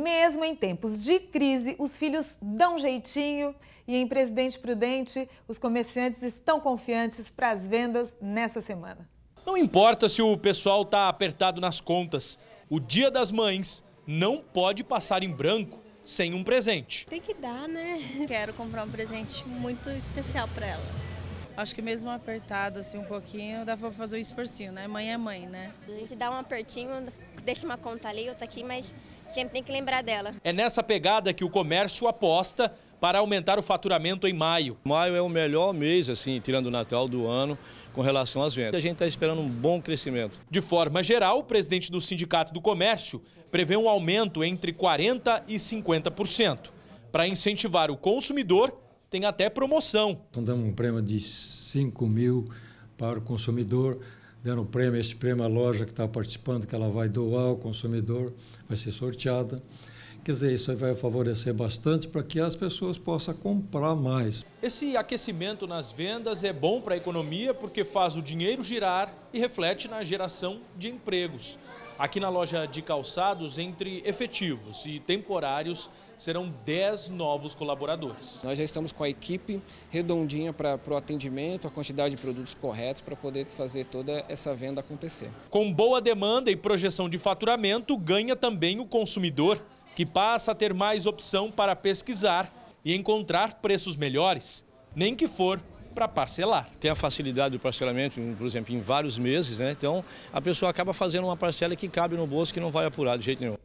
Mesmo em tempos de crise, os filhos dão jeitinho e em Presidente Prudente, os comerciantes estão confiantes para as vendas nessa semana. Não importa se o pessoal está apertado nas contas, o Dia das Mães não pode passar em branco sem um presente. Tem que dar, né? Quero comprar um presente muito especial para ela. Acho que mesmo apertado assim um pouquinho, dá para fazer um esforcinho, né? Mãe é mãe, né? A gente dá um apertinho, deixa uma conta ali, outra aqui, mas sempre tem que lembrar dela. É nessa pegada que o comércio aposta para aumentar o faturamento em maio. Maio é o melhor mês, assim, tirando o Natal do ano, com relação às vendas. A gente está esperando um bom crescimento. De forma geral, o presidente do Sindicato do Comércio prevê um aumento entre 40% e 50%, para incentivar o consumidor tem até promoção. Damos um prêmio de 5 mil para o consumidor, deram um prêmio, esse prêmio à loja que está participando, que ela vai doar ao consumidor, vai ser sorteada. Quer dizer, isso vai favorecer bastante para que as pessoas possam comprar mais. Esse aquecimento nas vendas é bom para a economia porque faz o dinheiro girar e reflete na geração de empregos. Aqui na loja de calçados, entre efetivos e temporários, serão 10 novos colaboradores. Nós já estamos com a equipe redondinha para o atendimento, a quantidade de produtos corretos para poder fazer toda essa venda acontecer. Com boa demanda e projeção de faturamento, ganha também o consumidor que passa a ter mais opção para pesquisar e encontrar preços melhores, nem que for para parcelar. Tem a facilidade do parcelamento, por exemplo, em vários meses, né? Então a pessoa acaba fazendo uma parcela que cabe no bolso que não vai apurar de jeito nenhum.